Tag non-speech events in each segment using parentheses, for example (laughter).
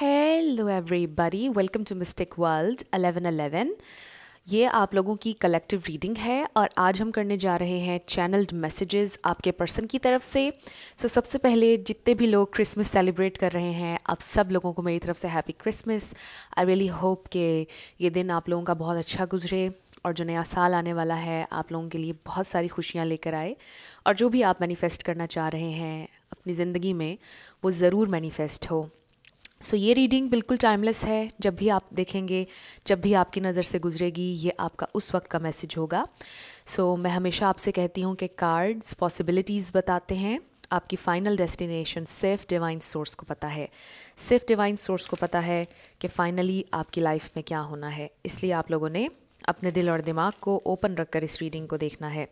Hello everybody welcome to mistake world 1111 ये आप लोगों की कलेक्टिव रीडिंग है और आज हम करने जा रहे हैं चैनल्ड मैसेजेस आपके पर्सन की तरफ से सो so, सबसे पहले जितने भी लोग क्रिसमस सेलिब्रेट कर रहे हैं आप सब लोगों को मेरी तरफ से happy Christmas I really hope कि ये दिन आप लोगों का बहुत अच्छा गुजरे और जो नया साल आने वाला है आप लोगों के लिए बहुत सारी खुशियाँ लेकर आए और जो भी आप मैनिफेस्ट करना चाह रहे हैं अपनी ज़िंदगी में वो ज़रूर मैनिफेस्ट हो सो so, ये रीडिंग बिल्कुल टाइमलेस है जब भी आप देखेंगे जब भी आपकी नज़र से गुजरेगी ये आपका उस वक्त का मैसेज होगा सो so, मैं हमेशा आपसे कहती हूँ कि कार्ड्स पॉसिबिलिटीज़ बताते हैं आपकी फ़ाइनल डेस्टिनेशन सिर्फ डिवाइन सोर्स को पता है सिर्फ डिवाइन सोर्स को पता है कि फ़ाइनली आपकी लाइफ में क्या होना है इसलिए आप लोगों ने अपने दिल और दिमाग को ओपन रखकर इस रीडिंग को देखना है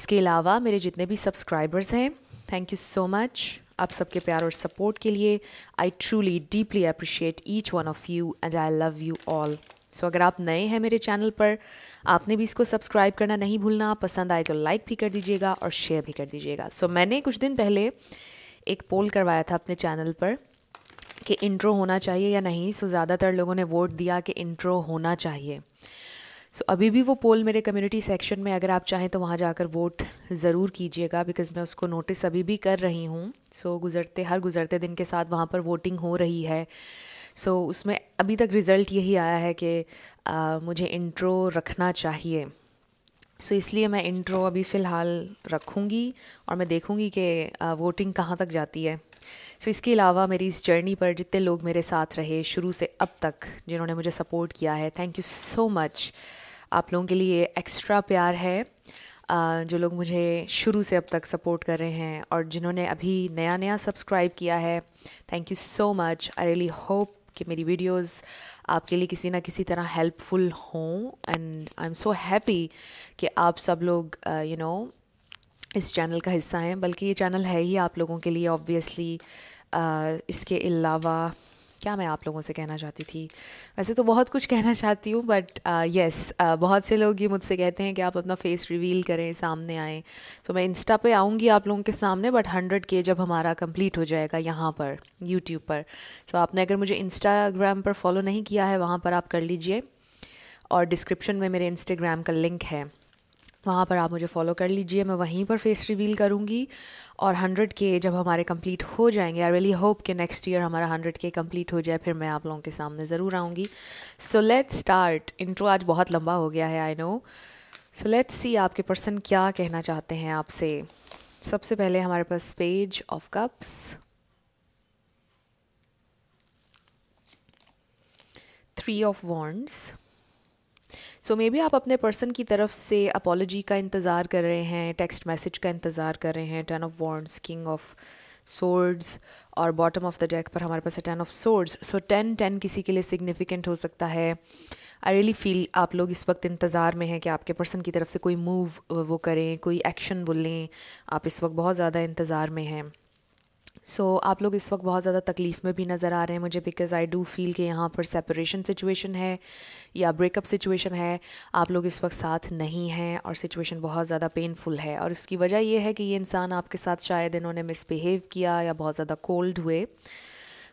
इसके अलावा मेरे जितने भी सब्सक्राइबर्स हैं थैंक यू सो मच आप सबके प्यार और सपोर्ट के लिए I truly deeply appreciate each one of you and I love you all so अगर आप नए हैं मेरे चैनल पर आपने भी इसको सब्सक्राइब करना नहीं भूलना पसंद आए तो लाइक भी कर दीजिएगा और शेयर भी कर दीजिएगा सो so, मैंने कुछ दिन पहले एक पोल करवाया था अपने चैनल पर कि इंट्रो होना चाहिए या नहीं सो so, ज़्यादातर लोगों ने वोट दिया कि इंट्रो होना चाहिए सो so, अभी भी वो पोल मेरे कम्युनिटी सेक्शन में अगर आप चाहें तो वहाँ जाकर वोट ज़रूर कीजिएगा बिकॉज मैं उसको नोटिस अभी भी कर रही हूँ सो so, गुज़रते हर गुज़रते दिन के साथ वहाँ पर वोटिंग हो रही है सो so, उसमें अभी तक रिज़ल्ट यही आया है कि आ, मुझे इंट्रो रखना चाहिए सो so, इसलिए मैं इंट्रो अभी फ़िलहाल रखूँगी और मैं देखूँगी कि वोटिंग कहाँ तक जाती है सो so, इसके अलावा मेरी इस जर्नी पर जितने लोग मेरे साथ रहे शुरू से अब तक जिन्होंने मुझे सपोर्ट किया है थैंक यू सो मच आप लोगों के लिए एक्स्ट्रा प्यार है जो लोग मुझे शुरू से अब तक सपोर्ट कर रहे हैं और जिन्होंने अभी नया नया सब्सक्राइब किया है thank you so much I really hope कि मेरी वीडियोस आपके लिए किसी ना किसी तरह हेल्पफुल हों and I am so happy कि आप सब लोग you uh, know you know, इस चैनल का हिस्सा हैं बल्कि ये चैनल है ही आप लोगों के लिए ऑब्वियसली uh, इसके अलावा क्या मैं आप लोगों से कहना चाहती थी वैसे तो बहुत कुछ कहना चाहती हूँ बट यस uh, uh, बहुत से लोग ये मुझसे कहते हैं कि आप अपना फेस रिवील करें सामने आएँ तो मैं इंस्टा पे आऊँगी आप लोगों के सामने बट हंड्रेड के जब हमारा कंप्लीट हो जाएगा यहाँ पर यूट्यूब पर तो आपने अगर मुझे इंस्टाग्राम पर फॉलो नहीं किया है वहाँ पर आप कर लीजिए और डिस्क्रिप्शन में मेरे इंस्टाग्राम का लिंक है वहाँ पर आप मुझे फॉलो कर लीजिए मैं वहीं पर फेस रिवील करूँगी और हंड्रेड के जब हमारे कंप्लीट हो जाएंगे आई रियली होप कि नेक्स्ट ईयर हमारा हंड्रेड के कंप्लीट हो जाए फिर मैं आप लोगों के सामने ज़रूर आऊँगी सो लेट स्टार्ट इंट्रो आज बहुत लंबा हो गया है आई नो सो लेट्स सी आपके पर्सन क्या कहना चाहते हैं आपसे सबसे पहले हमारे पास page of cups three of wands so may maybe आप अपने पर्सन की तरफ से अपोलॉजी का इंतज़ार कर रहे हैं टेक्स्ट मैसेज का इंतज़ार कर रहे हैं turn of wands king of swords और बॉटम ऑफ द डेक पर हमारे पास है ten of swords so ten ten किसी के लिए सिग्निफिकेंट हो सकता है आई रियली फील आप लोग इस वक्त इंतज़ार में हैं कि आपके पर्सन की तरफ से कोई मूव वो करें कोई एक्शन वो लें आप इस वक्त बहुत ज़्यादा इंतज़ार में हैं सो so, आप लोग इस वक्त बहुत ज़्यादा तकलीफ़ में भी नज़र आ रहे हैं मुझे बिकॉज़ आई डू फील कि यहाँ पर सेपरेशन सिचुएशन है या ब्रेकअप सिचुएशन है आप लोग इस वक्त साथ नहीं हैं और सिचुएशन बहुत ज़्यादा पेनफुल है और उसकी वजह यह है कि ये इंसान आपके साथ शायद इन्होंने मिसबिहेव किया या बहुत ज़्यादा कोल्ड हुए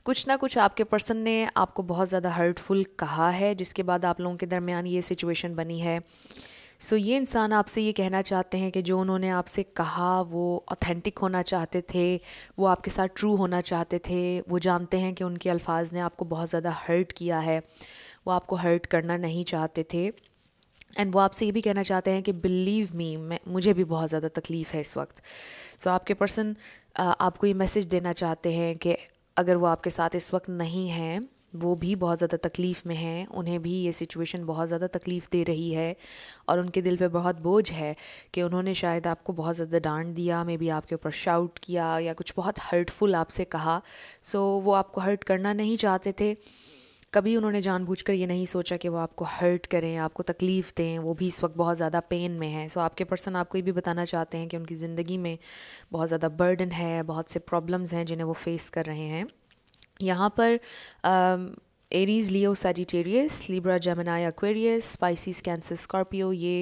कुछ ना कुछ आपके पर्सन ने आपको बहुत ज़्यादा हर्टफुल कहा है जिसके बाद आप लोगों के दरमियान ये सिचुएशन बनी है सो ये इंसान आपसे ये कहना चाहते हैं कि जो उन्होंने आपसे कहा वो ऑथेंटिक होना चाहते थे वो आपके साथ ट्रू होना चाहते थे वो जानते हैं कि उनके अल्फाज ने आपको बहुत ज़्यादा हर्ट किया है वो आपको हर्ट करना नहीं चाहते थे एंड वो आपसे ये भी कहना चाहते हैं कि बिलीव मी मैं मुझे भी बहुत ज़्यादा तकलीफ़ है इस वक्त सो so, आपके पर्सन आपको ये मैसेज देना चाहते हैं कि अगर वो आपके साथ इस वक्त नहीं हैं वो भी बहुत ज़्यादा तकलीफ़ में हैं उन्हें भी ये सिचुएशन बहुत ज़्यादा तकलीफ़ दे रही है और उनके दिल पे बहुत बोझ है कि उन्होंने शायद आपको बहुत ज़्यादा डांट दिया मे बी आपके ऊपर शाउट किया या कुछ बहुत हर्टफुल आपसे कहा सो so, वो आपको हर्ट करना नहीं चाहते थे कभी उन्होंने जानबूझकर ये नहीं सोचा कि वो आपको हर्ट करें आपको तकलीफ़ दें वो भी इस वक्त बहुत ज़्यादा पेन में है सो आपके पर्सन आपको ये भी बताना चाहते हैं कि उनकी ज़िंदगी में बहुत ज़्यादा बर्डन है बहुत से प्रॉब्लम्स हैं जिन्हें वो फेस कर रहे हैं यहाँ पर Aries Leo Sagittarius Libra Gemini Aquarius Pisces Cancer Scorpio ये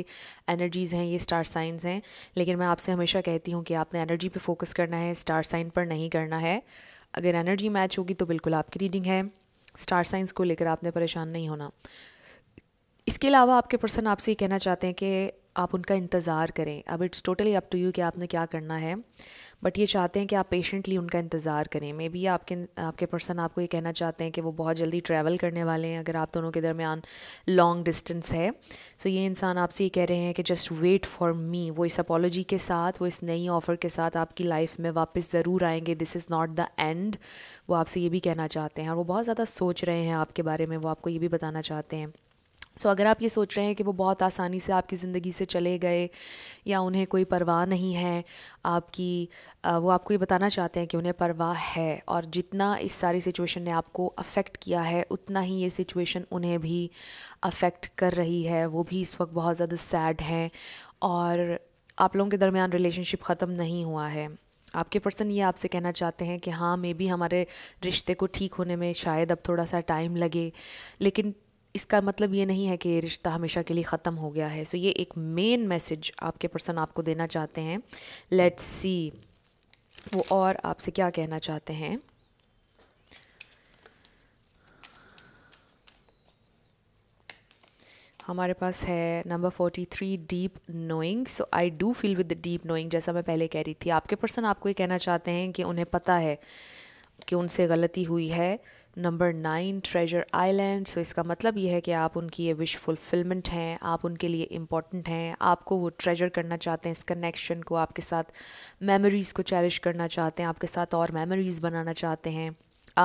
एनर्जीज़ हैं ये स्टार साइंस हैं लेकिन मैं आपसे हमेशा कहती हूँ कि आपने एनर्जी पे फोकस करना है स्टार साइन पर नहीं करना है अगर एनर्जी मैच होगी तो बिल्कुल आपकी रीडिंग है स्टार साइंस को लेकर आपने परेशान नहीं होना इसके अलावा आपके पर्सन आपसे ये कहना चाहते हैं कि आप उनका इंतज़ार करें अब it's totally up to you कि आपने क्या करना है बट ये चाहते हैं कि आप पेशेंटली उनका इंतज़ार करें मे बी आपके आपके पर्सन आपको ये कहना चाहते हैं कि वो बहुत जल्दी ट्रैवल करने वाले हैं अगर आप दोनों के दरमियान लॉन्ग डिस्टेंस है सो so ये इंसान आपसे ये कह रहे हैं कि जस्ट वेट फॉर मी वो इस अपोलॉजी के साथ वो इस नई ऑफ़र के साथ आपकी लाइफ में वापस ज़रूर आएंगे this is not the end वो आपसे ये भी कहना चाहते हैं और वो बहुत ज़्यादा सोच रहे हैं आपके बारे में वो आपको ये भी बताना चाहते हैं सो so, अगर आप ये सोच रहे हैं कि वो बहुत आसानी से आपकी ज़िंदगी से चले गए या उन्हें कोई परवाह नहीं है आपकी वो आपको ये बताना चाहते हैं कि उन्हें परवाह है और जितना इस सारी सिचुएशन ने आपको अफेक्ट किया है उतना ही ये सिचुएशन उन्हें भी अफेक्ट कर रही है वो भी इस वक्त बहुत ज़्यादा सैड हैं और आप लोगों के दरमियान रिलेशनशिप ख़त्म नहीं हुआ है आपके पर्सन ये आपसे कहना चाहते हैं कि हाँ मे बी हमारे रिश्ते को ठीक होने में शायद अब थोड़ा सा टाइम लगे लेकिन इसका मतलब ये नहीं है कि ये रिश्ता हमेशा के लिए ख़त्म हो गया है सो so, ये एक मेन मैसेज आपके पर्सन आपको देना चाहते हैं लेट्स सी वो और आपसे क्या कहना चाहते हैं हमारे पास है number forty three deep knowing so I do feel with the deep knowing जैसा मैं पहले कह रही थी आपके पर्सन आपको ये कहना चाहते हैं कि उन्हें पता है कि उनसे गलती हुई है number nine treasure island so इसका मतलब ये है कि आप उनकी ये विश फुलफिलमेंट हैं आप उनके लिए इम्पॉर्टेंट हैं आपको वो ट्रेजर करना चाहते हैं इस कनेक्शन को आपके साथ मेमोरीज़ को चेरिश करना चाहते हैं आपके साथ और मेमोरीज़ बनाना चाहते हैं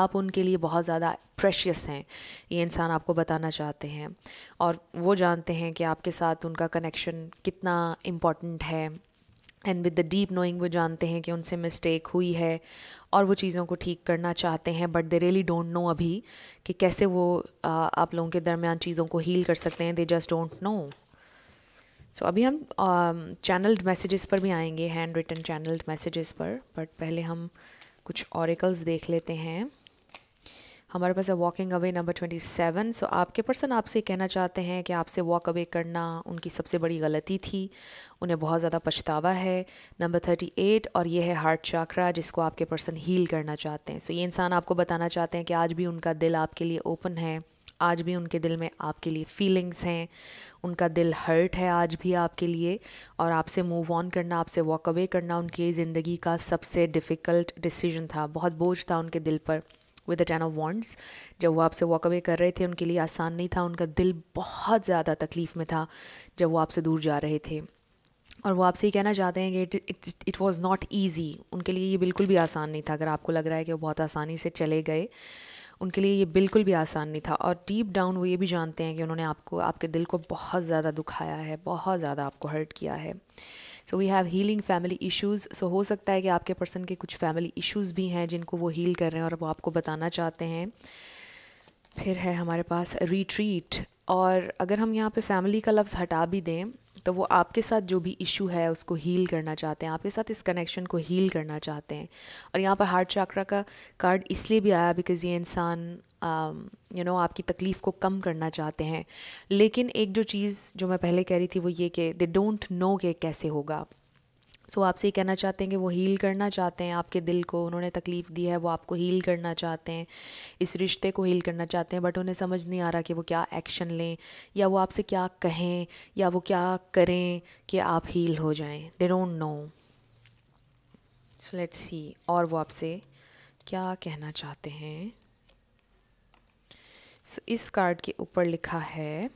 आप उनके लिए बहुत ज़्यादा प्रेशियस हैं ये इंसान आपको बताना चाहते हैं और वो जानते हैं कि आपके साथ उनका कनेक्शन कितना इम्पॉर्टेंट है and with the deep knowing वो जानते हैं कि उनसे मिस्टेक हुई है और वो चीज़ों को ठीक करना चाहते हैं but they really don't know अभी कि कैसे वो आ, आप लोगों के दरमियान चीज़ों को हील कर सकते हैं they just don't know so अभी हम चैनल्ड uh, मैसेजेस पर भी आएंगे हैंड रिटन चैनल्ड मैसेजेस पर बट पहले हम कुछ ऑरिकल्स देख लेते हैं हमारे पास है walking away number twenty seven so आपके पर्सन आपसे कहना चाहते हैं कि आपसे वॉक अवे करना उनकी सबसे बड़ी गलती थी उन्हें बहुत ज़्यादा पछतावा है नंबर थर्टी एट और ये है हार्ट चाकरा जिसको आपके पर्सन हील करना चाहते हैं सो so, ये इंसान आपको बताना चाहते हैं कि आज भी उनका दिल आपके लिए ओपन है आज भी उनके दिल में आपके लिए फीलिंग्स हैं उनका दिल हर्ट है आज भी आपके लिए और आपसे मूव ऑन करना आपसे वॉक अवे करना उनकी ज़िंदगी का सबसे डिफ़िकल्ट डिसीजन था बहुत बोझ था उनके दिल पर with the ten of wands जब वो आपसे वॉक अवे कर रहे थे उनके लिए आसान नहीं था उनका दिल बहुत ज़्यादा तकलीफ़ में था जब वो आपसे दूर जा रहे थे और वो आपसे ये कहना चाहते हैं कि it it was not easy उनके लिए ये बिल्कुल भी आसान नहीं था अगर आपको लग रहा है कि वो बहुत आसानी से चले गए उनके लिए ये बिल्कुल भी आसान नहीं था और डीप डाउन वो ये भी जानते हैं कि उन्होंने आपको आपके दिल को बहुत ज़्यादा दुखाया है बहुत ज़्यादा आपको हर्ट किया है so we have healing family issues so हो सकता है कि आपके पर्सन के कुछ फैमिली इशूज़ भी हैं जिनको वो हील कर रहे हैं और वो आपको बताना चाहते हैं फिर है हमारे पास रिट्रीट और अगर हम यहाँ पे फैमिली का लफ्ज़ हटा भी दें तो वो आपके साथ जो भी इशू है उसको हील करना चाहते हैं आपके साथ इस कनेक्शन को हील करना चाहते हैं और यहाँ पर हार्ट चाक्रा का कार्ड इसलिए भी आया बिकॉज़ ये इंसान यू um, नो आपकी तकलीफ़ को कम करना चाहते हैं लेकिन एक जो चीज़ जो मैं पहले कह रही थी वो ये कि दे डोंट नो के कैसे होगा सो आपसे ये कहना चाहते हैं कि वो हील करना चाहते हैं आपके दिल को उन्होंने तकलीफ़ दी है वो आपको हील करना चाहते हैं इस रिश्ते को हील करना चाहते हैं बट उन्हें समझ नहीं आ रहा कि वो क्या एक्शन लें या वो आपसे क्या कहें या वो क्या करें कि आप हील हो जाएं they don't know so let's see और वो आपसे क्या कहना चाहते हैं सो so, इस कार्ड के ऊपर लिखा है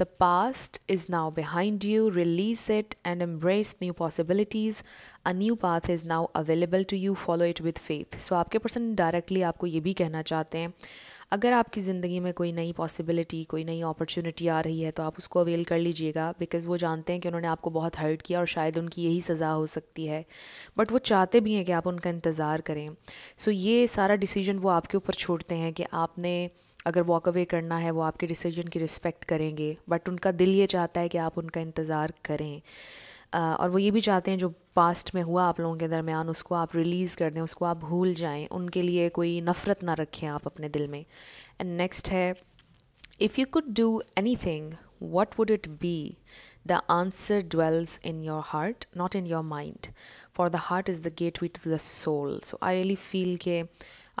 The past is now behind you. Release it and embrace new possibilities. A new path is now available to you. Follow it with faith. So आपके पर्सन डायरेक्टली आपको ये भी कहना चाहते हैं अगर आपकी ज़िंदगी में कोई नई पॉसिबिलिटी कोई नई अपॉर्चुनिटी आ रही है तो आप उसको अवेल कर लीजिएगा बिकॉज़ वो जानते हैं कि उन्होंने आपको बहुत हर्ट किया और शायद उनकी यही सज़ा हो सकती है बट वो चाहते भी हैं कि आप उनका इंतज़ार करें सो so ये सारा डिसीजन वो आपके ऊपर छोड़ते हैं कि आपने अगर वॉक अवे करना है वो आपके डिसीजन की रिस्पेक्ट करेंगे बट उनका दिल ये चाहता है कि आप उनका इंतज़ार करें और वो ये भी चाहते हैं जो पास्ट में हुआ आप लोगों के दरमियान उसको आप रिलीज़ कर दें उसको आप भूल जाएं उनके लिए कोई नफ़रत ना रखें आप अपने दिल में एंड नेक्स्ट है if you could do anything would it be the answer answer in your heart not in your mind for the heart is the gate gateway to the soul so I really feel के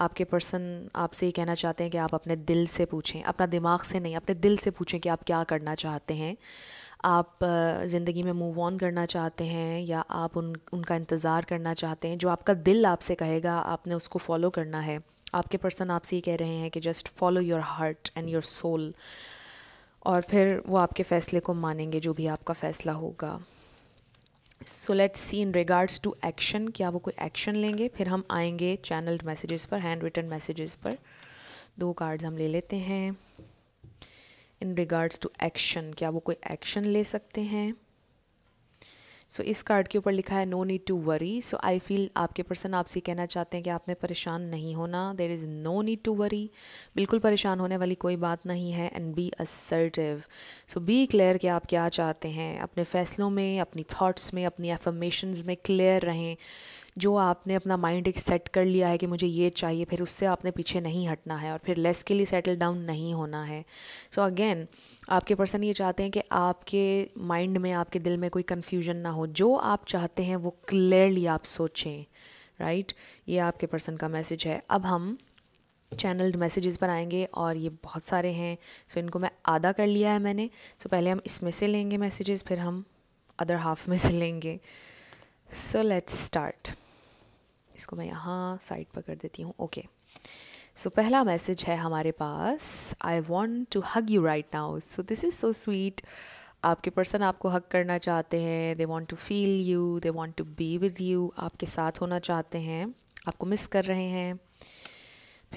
आपके person आपसे ये कहना चाहते हैं कि आप अपने दिल से पूछें अपना दिमाग से नहीं अपने दिल से पूछें कि आप क्या करना चाहते हैं आप ज़िंदगी में मूव ऑन करना चाहते हैं या आप उन उनका इंतज़ार करना चाहते हैं जो आपका दिल आपसे कहेगा आपने उसको फॉलो करना है आपके पर्सन आपसे ये कह रहे हैं कि just follow your heart and your soul और फिर वो आपके फ़ैसले को मानेंगे जो भी आपका फ़ैसला होगा so let see in regards to action क्या वो कोई एक्शन लेंगे फिर हम आएंगे चैनल्ड मैसेजेस पर हैंड रिटन मैसेजेस पर दो कार्ड्स हम ले लेते हैं इन रिगार्ड्स टू एक्शन क्या वो कोई एक्शन ले सकते हैं सो so, इस कार्ड के ऊपर लिखा है no need to worry so I feel आपके पर्सन आपसे कहना चाहते हैं कि आपने परेशान नहीं होना there is no need to worry बिल्कुल परेशान होने वाली कोई बात नहीं है and be assertive so be clear कि आप क्या चाहते हैं अपने फैसलों में अपनी थाट्स में अपनी एफर्मेशन में क्लियर रहें जो आपने अपना माइंड एक सेट कर लिया है कि मुझे ये चाहिए फिर उससे आपने पीछे नहीं हटना है और फिर लेस के लिए सेटल डाउन नहीं होना है सो so अगेन आपके पर्सन ये चाहते हैं कि आपके माइंड में आपके दिल में कोई कन्फ्यूजन ना हो जो आप चाहते हैं वो क्लियरली आप सोचें राइट right? ये आपके पर्सन का मैसेज है अब हम चैनल्ड मैसेजेस पर आएंगे और ये बहुत सारे हैं सो so इनको मैं आधा कर लिया है मैंने सो so पहले हम इसमें से लेंगे मैसेजेस फिर हम अदर हाफ में से लेंगे सो लेट्स स्टार्ट इसको मैं यहाँ साइड पर कर देती हूँ ओके सो पहला मैसेज है हमारे पास I want to hug you right now so this is so sweet आपके पर्सन आपको हक करना चाहते हैं they want to feel you they want to be with you आपके साथ होना चाहते हैं आपको मिस कर रहे हैं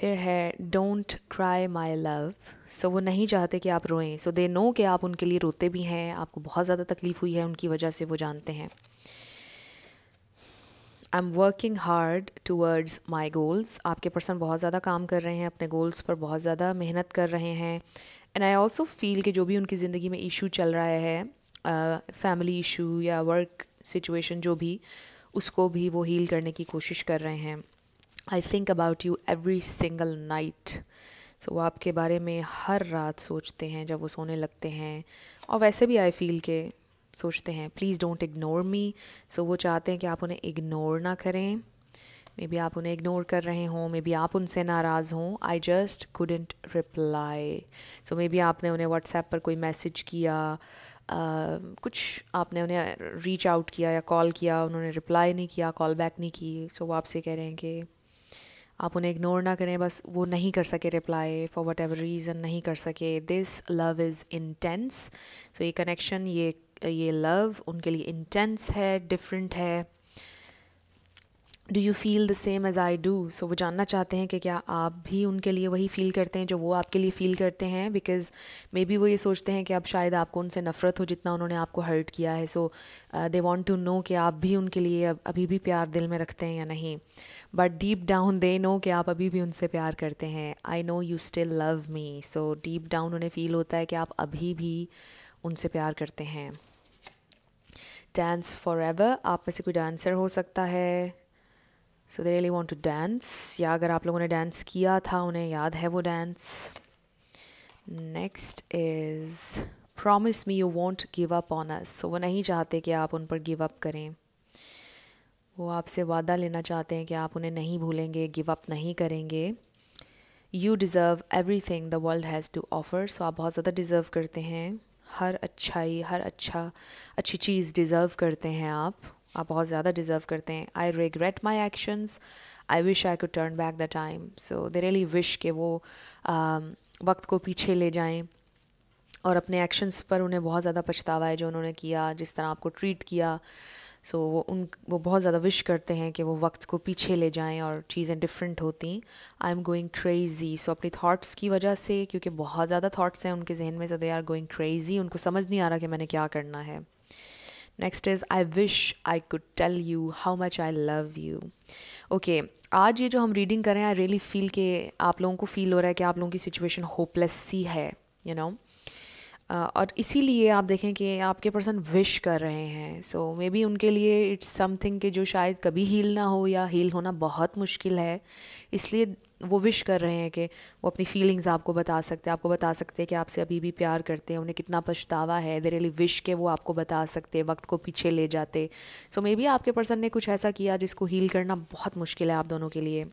फिर है don't cry my love so वो नहीं चाहते कि आप रोएं सो दे नो कि आप उनके लिए रोते भी हैं आपको बहुत ज़्यादा तकलीफ़ हुई है उनकी वजह से वो जानते हैं I am working hard towards my goals आपके पर्सन बहुत ज़्यादा काम कर रहे हैं अपने गोल्स पर बहुत ज़्यादा मेहनत कर रहे हैं एंड आई ऑल्सो फील कि जो भी उनकी ज़िंदगी में इशू चल रहा है फैमिली uh, इशू या वर्क सिचुएशन जो भी उसको भी वो हील करने की कोशिश कर रहे हैं I think about you every single night so वो आपके बारे में हर रात सोचते हैं जब वो सोने लगते हैं और वैसे भी आई फील के सोचते हैं please don't ignore me so वो चाहते हैं कि आप उन्हें इग्नोर ना करें मे बी आप उन्हें इग्नोर कर रहे हों मे बी आप उनसे नाराज़ हों I just couldn't reply so may maybe आपने उन्हें व्हाट्सएप पर कोई मैसेज किया Uh, कुछ आपने उन्हें रीच आउट किया या कॉल किया उन्होंने रिप्लाई नहीं किया कॉल बैक नहीं की सो so वो आपसे कह रहे हैं कि आप उन्हें इग्नोर ना करें बस वो नहीं कर सके reply for whatever reason नहीं कर सके this love is intense so ये कनेक्शन ये ये लव उनके लिए इंटेंस है डिफरेंट है do you feel the same as I do so वो जानना चाहते हैं कि क्या आप भी उनके लिए वही फ़ील करते हैं जो वो आपके लिए फ़ील करते हैं बिकॉज़ मे बी वो ये सोचते हैं कि अब शायद आपको उनसे नफ़रत हो जितना उन्होंने आपको हर्ट किया है so they want to know कि आप भी उनके लिए अभी भी प्यार दिल में रखते हैं या नहीं but deep down they know कि आप अभी भी उनसे प्यार करते हैं I know you still love me so deep down उन्हें फ़ील होता है कि आप अभी भी उनसे प्यार करते हैं डांस फॉर एवर आप में से कोई डांसर हो सकता है so they really want to dance या अगर आप लोगों ने डांस किया था उन्हें याद है वो dance next is promise me you won't give up on us so वो नहीं चाहते कि आप उन पर गिव अप करें वो आपसे वादा लेना चाहते हैं कि आप उन्हें नहीं भूलेंगे गिव अप नहीं करेंगे you deserve everything the world has to offer so आप बहुत ज़्यादा डिज़र्व करते हैं हर अच्छाई हर अच्छा अच्छी चीज़ डिज़र्व करते हैं आप आप बहुत ज़्यादा डिज़र्व करते हैं I regret my actions I wish I could turn back the time so they really wish के वो um, वक्त को पीछे ले जाएं और अपने एक्शंस पर उन्हें बहुत ज़्यादा पछतावा है जो उन्होंने किया जिस तरह आपको ट्रीट किया सो so, वो उन वो बहुत ज़्यादा विश करते हैं कि वो वक्त को पीछे ले जाएं और चीज़ें डिफरेंट होती I am going crazy so अपनी थाट्स की वजह से क्योंकि बहुत ज़्यादा थाट्स हैं उनके जहन में दे आर गोइंग क्रेज़ी उनको समझ नहीं आ रहा कि मैंने क्या करना है next is I wish I could tell you how much I love you okay आज ये जो हम रीडिंग कर रहे हैं आई रियली फील के आप लोगों को फील हो रहा है कि आप लोगों की सिचुएशन होपलेस सी है यू you नो know? और इसीलिए आप देखें कि आपके पर्सन विश कर रहे हैं सो मे बी उनके लिए इट्स समथिंग कि जो शायद कभी हील ना हो या हील होना बहुत मुश्किल है इसलिए वो विश कर रहे हैं कि वो अपनी फीलिंग्स आपको बता सकते हैं आपको बता सकते हैं कि आपसे अभी भी प्यार करते हैं उन्हें कितना पछतावा है दे रियली विश के वो आपको बता सकते हैं वक्त को पीछे ले जाते सो मे बी आपके पर्सन ने कुछ ऐसा किया जिसको हील करना बहुत मुश्किल है आप दोनों के लिए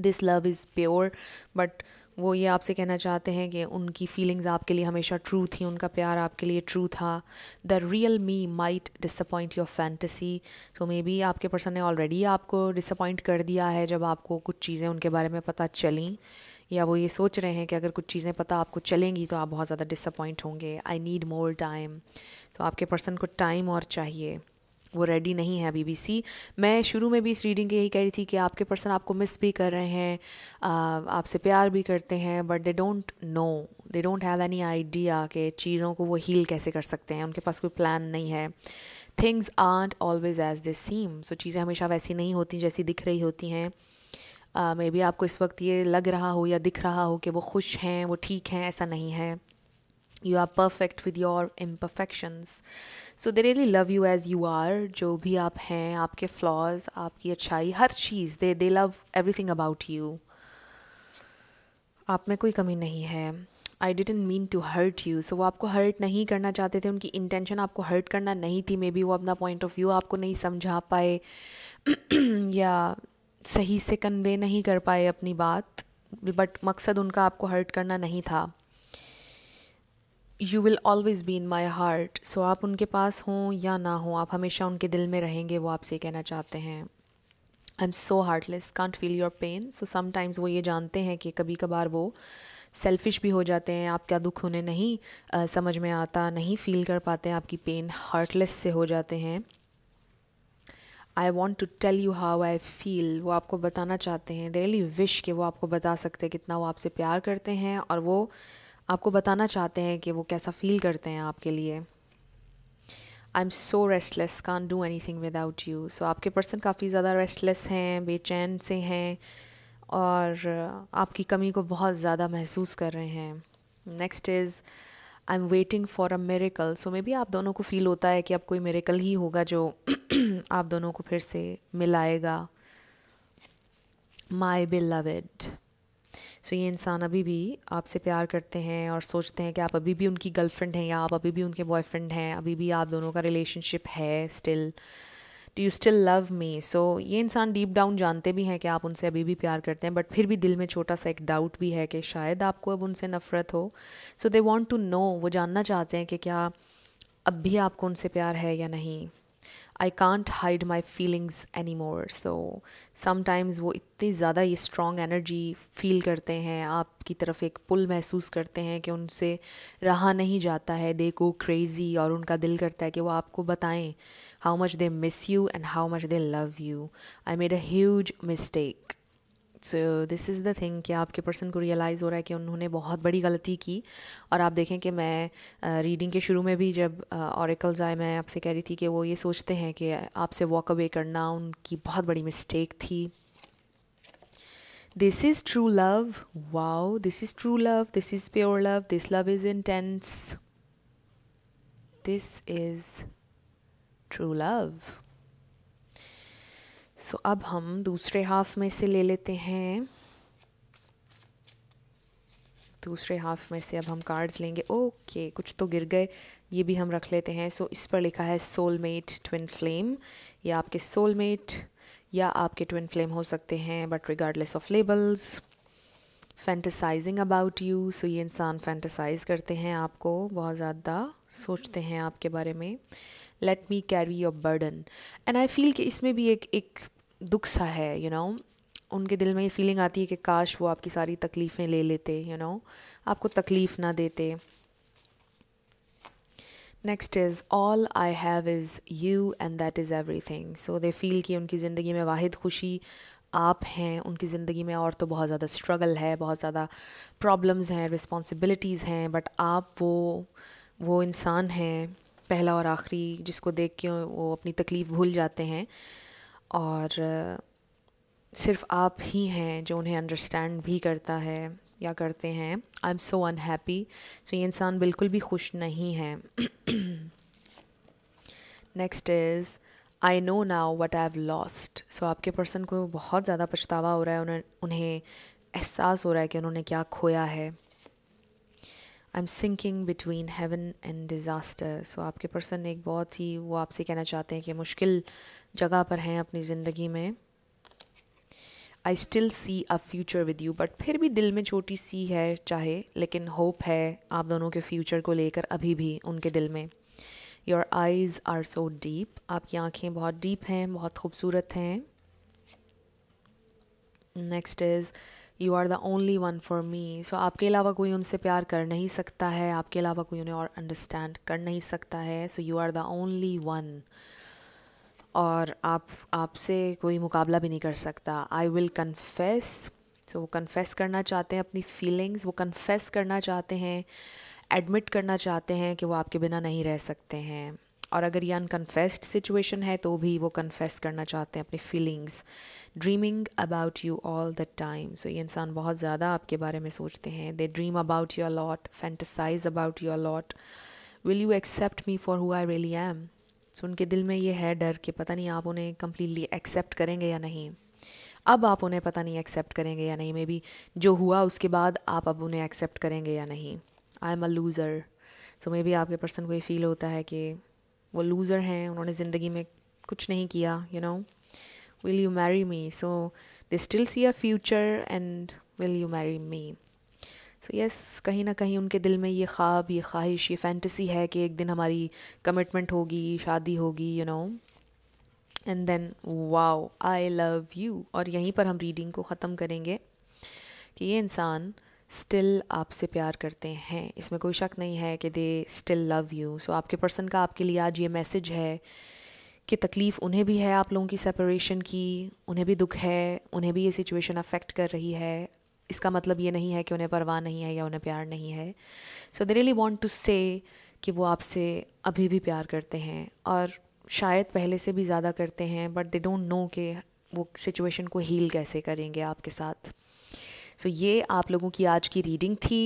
this love is pure but वो ये आपसे कहना चाहते हैं कि उनकी फीलिंग्स आपके लिए हमेशा ट्रू थी उनका प्यार आपके लिए ट्रू था the real me might disappoint your fantasy so may be आपके पर्सन ने ऑलरेडी आपको डिसअपॉइंट कर दिया है जब आपको कुछ चीज़ें उनके बारे में पता चलें या वो ये सोच रहे हैं कि अगर कुछ चीज़ें पता आपको चलेंगी तो आप बहुत ज़्यादा डिसअपॉइंट होंगे आई नीड मोर टाइम तो आपके पर्सन को टाइम और चाहिए वो रेडी नहीं है अभी भी सी मैं शुरू में भी इस रीडिंग के यही कह रही थी कि आपके पर्सन आपको मिस भी कर रहे हैं आपसे प्यार भी करते हैं but they don't know they don't have any idea कि चीज़ों को वो हील कैसे कर सकते हैं उनके पास कोई प्लान नहीं है things aren't always as they seem so चीज़ें हमेशा वैसी नहीं होती जैसी दिख रही होती हैं मे uh, बी आपको इस वक्त ये लग रहा हो या दिख रहा हो कि वो खुश हैं वो ठीक हैं ऐसा नहीं है you are perfect with your imperfections so they really love you as you are जो भी आप हैं आपके फ्लॉज आपकी अच्छाई हर चीज़ they they love everything about you आप में कोई कमी नहीं है I didn't mean to hurt you so वो आपको हर्ट नहीं करना चाहते थे उनकी इंटेंशन आपको हर्ट करना नहीं थी मे बी वो अपना पॉइंट ऑफ व्यू आपको नहीं समझा पाए (clears throat) या सही से कन्वे नहीं कर पाए अपनी बात बट मकसद उनका आपको हर्ट करना नहीं था you will always be in my heart so आप उनके पास हों या ना हों आप हमेशा उनके दिल में रहेंगे वो आपसे कहना चाहते हैं I am so heartless can't feel your pain so sometimes वो ये जानते हैं कि कभी कभार वो सेल्फिश भी हो जाते हैं आपका दुख उन्हें नहीं आ, समझ में आता नहीं फील कर पाते हैं आपकी पेन हार्टलेस से हो जाते हैं I want to tell you how I feel वो आपको बताना चाहते हैं दे रियली विश कि वो आपको बता सकते हैं कितना वो आपसे प्यार करते हैं और वो आपको बताना चाहते हैं कि वो कैसा फील करते हैं आपके लिए I am so restless can't do anything without you so आपके पर्सन काफ़ी ज़्यादा रेस्टलेस हैं बेचैन से हैं और आपकी कमी को बहुत ज़्यादा महसूस कर रहे हैं next is I am waiting for a miracle so may maybe आप दोनों को फील होता है कि अब कोई मेरेकल ही होगा जो (clears throat) आप दोनों को फिर से मिलाएगा my beloved so ये इंसान अभी भी आपसे प्यार करते हैं और सोचते हैं कि आप अभी भी उनकी गर्लफ्रेंड हैं या आप अभी भी उनके बॉयफ्रेंड हैं अभी भी आप दोनों का रिलेशनशिप है still do you still love me so ये इंसान डीप डाउन जानते भी हैं कि आप उनसे अभी भी प्यार करते हैं बट फिर भी दिल में छोटा सा एक डाउट भी है कि शायद आपको अब उनसे नफरत हो so they want to know वो जानना चाहते हैं कि क्या अब भी आपको उनसे प्यार है या नहीं I can't hide my feelings anymore so sometimes वो इतनी ज़्यादा ये स्ट्रॉन्ग एनर्जी फील करते हैं आपकी तरफ एक पुल महसूस करते हैं कि उनसे रहा नहीं जाता है दे गो क्रेज़ी और उनका दिल करता है कि वो आपको बताएं how much they miss you and how much they love you I made a huge mistake so this is the thing कि आपके पर्सन को रियलाइज़ हो रहा है कि उन्होंने बहुत बड़ी गलती की और आप देखें कि मैं रीडिंग uh, के शुरू में भी जब औरकल्स uh, आए मैं आपसे कह रही थी कि वो ये सोचते हैं कि आपसे वॉक अवे करना उनकी बहुत बड़ी मिस्टेक थी this is true love wow this is true love this is pure love this love is intense this is true love so अब हम दूसरे हाफ में से ले लेते हैं दूसरे हाफ में से अब हम कार्ड्स लेंगे ओके okay, कुछ तो गिर गए ये भी हम रख लेते हैं सो so, इस पर लिखा है सोलमेट ट्विन फ्लेम या आपके सोलमेट या आपके ट्विन फ्लेम हो सकते हैं but regardless of labels fantasising about you so ये इंसान फैंटिसाइज करते हैं आपको बहुत ज़्यादा सोचते हैं आपके बारे में let me carry your burden and I feel कि इसमें भी एक एक दुख सा है यू you नो know? उनके दिल में ये फीलिंग आती है कि काश वो आपकी सारी तकलीफ़ें ले लेते यू you नो know? आपको तकलीफ़ ना देते next is all I have is you and that is everything so they feel कि उनकी ज़िंदगी में वाद खुशी आप हैं उनकी ज़िंदगी में और तो बहुत ज़्यादा स्ट्रगल है बहुत ज़्यादा प्रॉब्लम्स हैं रिस्पॉन्सिबिलिटीज़ हैं बट आप वो वो इंसान हैं पहला और आखिरी जिसको देख के वो अपनी तकलीफ़ भूल जाते हैं और सिर्फ आप ही हैं जो उन्हें अंडरस्टैंड भी करता है या करते हैं आई एम सो अनहैप्पी सो ये इंसान बिल्कुल भी खुश नहीं है next is I know now what I have lost so आपके पर्सन को बहुत ज़्यादा पछतावा हो रहा है उन्हें उन्हें एहसास हो रहा है कि उन्होंने क्या खोया है I am sinking between heaven and disaster so आपके पर्सन एक बहुत ही वो आपसे कहना चाहते हैं कि मुश्किल जगह पर हैं अपनी ज़िंदगी में I still see a future with you but फिर भी दिल में छोटी सी है चाहे लेकिन होप है आप दोनों के फ्यूचर को लेकर अभी भी उनके दिल में your eyes are so deep आपकी आँखें बहुत डीप हैं बहुत खूबसूरत हैं next is you are the only one for me so आपके अलावा कोई उनसे प्यार कर नहीं सकता है आपके अलावा कोई उन्हें और अंडरस्टैंड कर नहीं सकता है so you are the only one और आप आपसे कोई मुकाबला भी नहीं कर सकता आई विल कन्फेस सो वो कन्फेस करना चाहते हैं अपनी फीलिंग्स वो कन्फेस करना चाहते हैं एडमिट करना चाहते हैं कि वो आपके बिना नहीं रह सकते हैं और अगर ये अनकन्फेस्ड सिचुएशन है तो भी वो कन्फेस्ट करना चाहते हैं अपनी feelings dreaming about you all the time so ये इंसान बहुत ज़्यादा आपके बारे में सोचते हैं they dream about your lot fantasise about your lot will you accept me for who I really am so उनके दिल में ये है डर कि पता नहीं आप उन्हें कम्प्लीटली एक्सेप्ट करेंगे या नहीं अब आप उन्हें पता नहीं एक्सेप्ट करेंगे या नहीं मे बी जो हुआ उसके बाद आप अब उन्हें एक्सेप्ट करेंगे या नहीं I am a loser so may be आपके पर्सन को ये फील होता है कि वो लूज़र हैं उन्होंने ज़िंदगी में कुछ नहीं किया you know will you marry me so they still see a future and will you marry me so yes कहीं ना कहीं उनके दिल में ये ख्वाब ये ख्वाहिश ये फैंटसी है कि एक दिन हमारी कमिटमेंट होगी शादी होगी you know and then wow I love you और यहीं पर हम रीडिंग को ख़त्म करेंगे कि ये इंसान स्टिल आपसे प्यार करते हैं इसमें कोई शक नहीं है कि they still love you so आपके पर्सन का आपके लिए आज ये मैसेज है कि तकलीफ़ उन्हें भी है आप लोगों की सेपरेशन की उन्हें भी दुख है उन्हें भी ये सिचुएशन अफेक्ट कर रही है इसका मतलब ये नहीं है कि उन्हें परवाह नहीं है या उन्हें प्यार नहीं है so they really want to say कि वो आपसे अभी भी प्यार करते हैं और शायद पहले से भी ज़्यादा करते हैं बट दे डोंट नो कि वो सिचुएशन को हील कैसे करेंगे आपके साथ सो so ये आप लोगों की आज की रीडिंग थी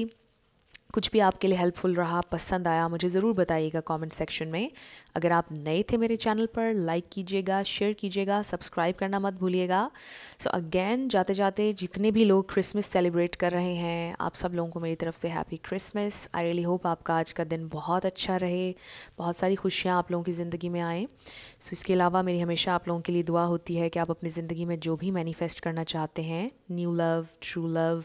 कुछ भी आपके लिए हेल्पफुल रहा पसंद आया मुझे ज़रूर बताइएगा कमेंट सेक्शन में अगर आप नए थे मेरे चैनल पर लाइक कीजिएगा शेयर कीजिएगा सब्सक्राइब करना मत भूलिएगा सो अगेन जाते जाते जितने भी लोग क्रिसमस सेलिब्रेट कर रहे हैं आप सब लोगों को मेरी तरफ से happy Christmas I really hope आपका आज का दिन बहुत अच्छा रहे बहुत सारी खुशियाँ आप लोगों की ज़िंदगी में आएँ सो so, इसके अलावा मेरी हमेशा आप लोगों के लिए दुआ होती है कि आप अपनी ज़िंदगी में जो भी मैनिफेस्ट करना चाहते हैं न्यू लव ट्रू लव